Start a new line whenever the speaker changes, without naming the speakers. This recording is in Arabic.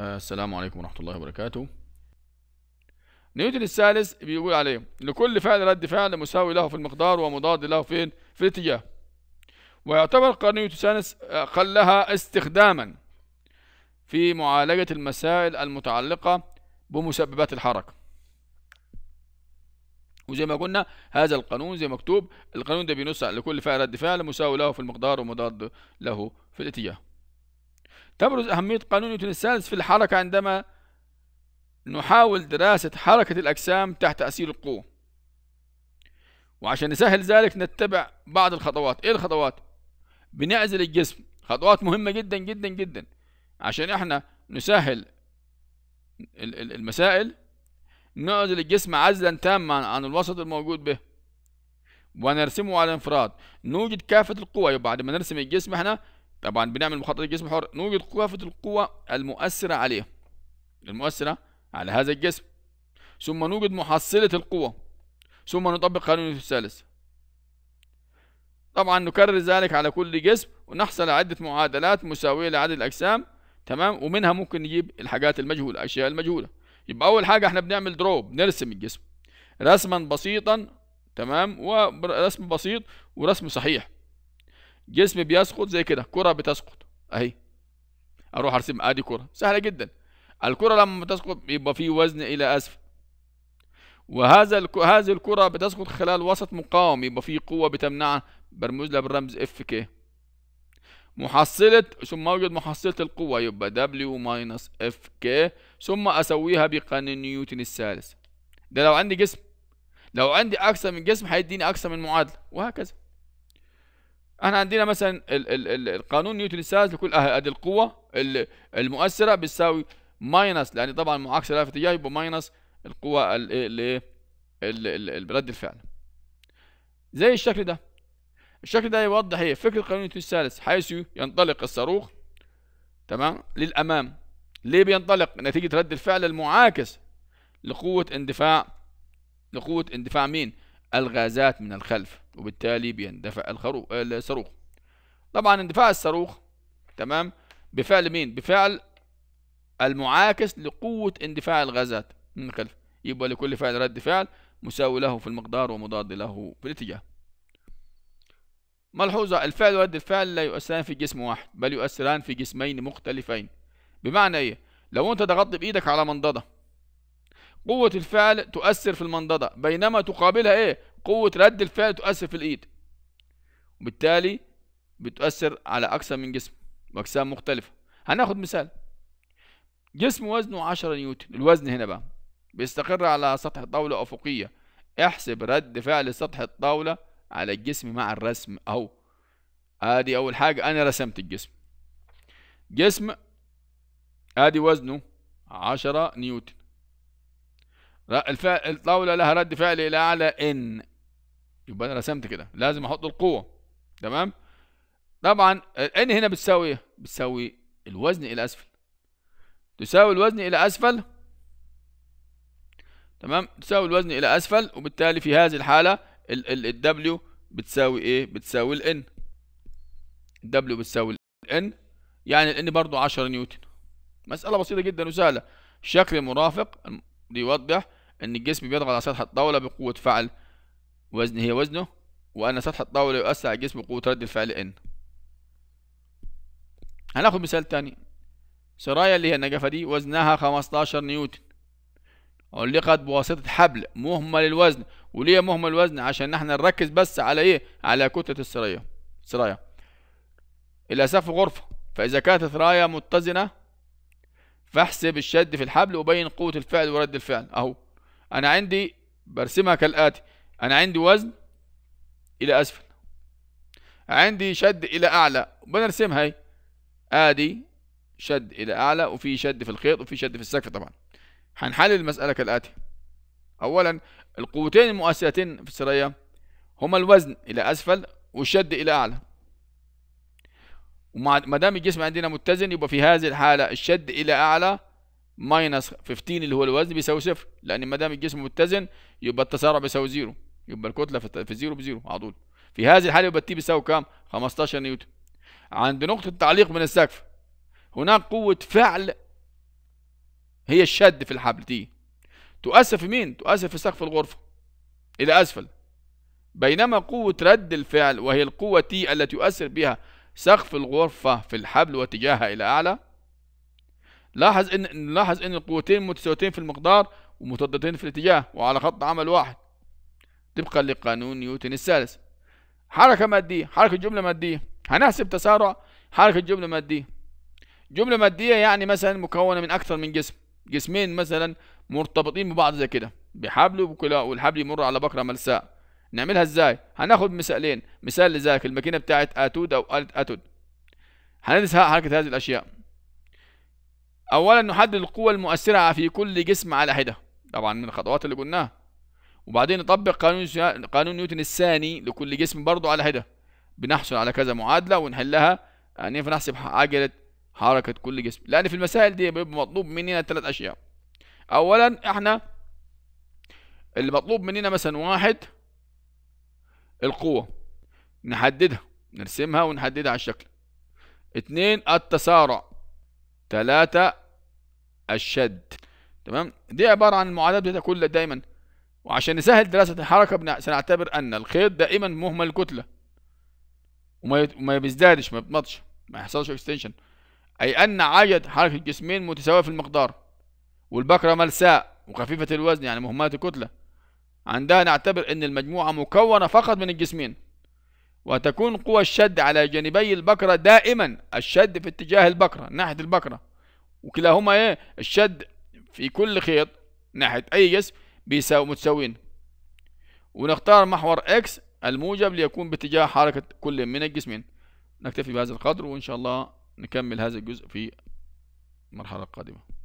السلام عليكم ورحمة الله وبركاته نيوتن الثالث بيقول عليه لكل فعل رد فعل مساوي له في المقدار ومضاد له فين في الاتجاه ويعتبر قانون نيوتن الثالث آه، قلها استخداما في معالجة المسائل المتعلقة بمسببات الحركة وزي ما قلنا هذا القانون زي مكتوب القانون ده بينص لكل فعل رد فعل مساوي له في المقدار ومضاد له في الاتجاه تبرز أهمية قانون نيوتن السادس في الحركة عندما نحاول دراسة حركة الأجسام تحت أسير القوة وعشان نسهل ذلك نتبع بعض الخطوات إيه الخطوات؟ بنعزل الجسم خطوات مهمة جدا جدا جدا عشان احنا نسهل المسائل نعزل الجسم عزلا تاما عن الوسط الموجود به ونرسمه على انفراد نوجد كافة القوى بعد ما نرسم الجسم احنا طبعا بنعمل مخطط الجسم الحر نوجد كافه القوى المؤثره عليه المؤثره على هذا الجسم ثم نوجد محصله القوى ثم نطبق قانون الثالث طبعا نكرر ذلك على كل جسم ونحصل على عده معادلات مساويه لعدد الاجسام تمام ومنها ممكن نجيب الحاجات المجهوله الاشياء المجهوله يبقى اول حاجه احنا بنعمل دروب نرسم الجسم رسما بسيطا تمام ورسم بسيط ورسم صحيح جسم بيسقط زي كده كرة بتسقط اهي اروح ارسم ادي كرة سهلة جدا الكرة لما بتسقط يبقى في وزن الى اسفل وهذا الك... هذه الكرة بتسقط خلال وسط مقاوم يبقى في قوة بتمنعها برمز لها بالرمز اف كي محصلة ثم أوجد محصلة القوة يبقى W ماينس اف كي ثم أسويها بقانون نيوتن الثالث ده لو عندي جسم لو عندي أكثر من جسم هيديني أكثر من معادلة وهكذا احنا عندنا مثلا ال ال ال القانون نيوتن الثالث لكل ادي القوه المؤثره بتساوي ماينس لان طبعا معاكسه لها في اتجاه يبقى ماينس القوه الايه رد الفعل زي الشكل ده الشكل ده يوضح ايه فكره قانون نيوتن السادس حيث ينطلق الصاروخ تمام للامام ليه بينطلق نتيجه رد الفعل المعاكس لقوه اندفاع لقوه اندفاع مين الغازات من الخلف وبالتالي بيندفع الخروق الصاروخ طبعا اندفاع الصاروخ تمام بفعل مين بفعل المعاكس لقوة اندفاع الغازات من الخلف يبقى لكل فعل رد فعل مساوي له في المقدار ومضاد له في الاتجاه ملحوظة الفعل ورد الفعل لا يؤثران في جسم واحد بل يؤثران في جسمين مختلفين بمعنى ايه لو انت ضغطت بايدك على منضدة قوة الفعل تؤثر في المنضدة بينما تقابلها ايه قوة رد الفعل تؤثر في الايد وبالتالي بتؤثر على اكثر من جسم واجسام مختلفة هناخد مثال جسم وزنه 10 نيوتن الوزن هنا بقى بيستقر على سطح طاولة افقية احسب رد فعل سطح الطاولة على الجسم مع الرسم اهو ادي اول حاجة انا رسمت الجسم جسم ادي وزنه 10 نيوتن الطاوله لها رد فعل الى اعلى ان يبقى انا رسمت كده لازم احط القوه تمام طبعا إن هنا بتساوي إيه؟ بتساوي الوزن الى اسفل تساوي الوزن الى اسفل تمام تساوي الوزن الى اسفل وبالتالي في هذه الحاله الدبليو بتساوي ايه بتساوي N الدبليو بتساوي N يعني N برضه 10 نيوتن مساله بسيطه جدا وسهله شكل المرافق بيوضح ان الجسم بيضغط على سطح الطاوله بقوه فعل وزن هي وزنه وان سطح الطاوله يؤثر على الجسم بقوه رد الفعل ان هناخد مثال تاني سرايا اللي هي النجفه دي وزنها 15 نيوتن علقت بواسطة حبل مهمل الوزن وليه مهمل الوزن عشان احنا نركز بس على ايه على كتلة السرايا سرايا سقف غرفة فاذا كانت السرايا متزنة فاحسب الشد في الحبل وبين قوة الفعل ورد الفعل اهو أنا عندي برسمها كالآتي أنا عندي وزن إلى أسفل عندي شد إلى أعلى بنرسمها هي آدي شد إلى أعلى وفي شد في الخيط وفي شد في السقف طبعا هنحلل المسألة كالآتي أولا القوتين المؤثرتين في السرية هما الوزن إلى أسفل والشد إلى أعلى وما دام الجسم عندنا متزن يبقى في هذه الحالة الشد إلى أعلى ماينس 15 اللي هو الوزن بيساوي صفر لان ما دام الجسم متزن يبقى التسارع بيساوي زيرو يبقى الكتله في زيرو بزيرو على طول في هذه الحاله يبقى التي بيساوي كام 15 نيوتن عند نقطه التعليق من السقف هناك قوه فعل هي الشد في الحبل تي تؤثر في مين تؤثر في سقف الغرفه الى اسفل بينما قوة رد الفعل وهي القوة تي التي يؤثر بها سقف الغرفة في الحبل واتجاهها إلى أعلى لاحظ ان نلاحظ ان القوتين متساويتين في المقدار ومتضادتين في الاتجاه وعلى خط عمل واحد طبقا لقانون نيوتن الثالث حركة مادية حركة جملة مادية هنحسب تسارع حركة جملة مادية جملة مادية يعني مثلا مكونة من أكثر من جسم جسمين مثلا مرتبطين ببعض زي كده بحبل وبكلاء والحبل يمر على بكرة ملساء نعملها ازاي هناخد مثالين مثال لذلك الماكينة بتاعت أتود أو آلة أتود هندرس حركة هذه الأشياء اولا نحدد القوه المؤثره في كل جسم على حده طبعا من الخطوات اللي قلناها وبعدين نطبق قانون قانون نيوتن الثاني لكل جسم برضه على حده بنحصل على كذا معادله ونحلها يعني ينفع نحسب عجله حركه كل جسم لان في المسائل دي بيبقى مطلوب مننا ثلاث اشياء اولا احنا اللي مطلوب مننا مثلا واحد القوه نحددها نرسمها ونحددها على الشكل اتنين التسارع ثلاثة الشد تمام دي عبارة عن المعادلات بتاعتها كلها دايما وعشان نسهل دراسة الحركة سنعتبر أن الخيط دائما مهمل الكتلة وما, بيزدادش ما بيتمطش ما يحصلش اكستنشن أي أن عدد حركة الجسمين متساوية في المقدار والبكرة ملساء وخفيفة الوزن يعني مهملة الكتلة عندها نعتبر أن المجموعة مكونة فقط من الجسمين وتكون قوى الشد على جانبي البكرة دائما الشد في اتجاه البكرة ناحية البكرة وكلاهما ايه الشد في كل خيط ناحية أي جسم بيساوي متساويين ونختار محور اكس الموجب ليكون باتجاه حركة كل من الجسمين نكتفي بهذا القدر وإن شاء الله نكمل هذا الجزء في المرحلة القادمة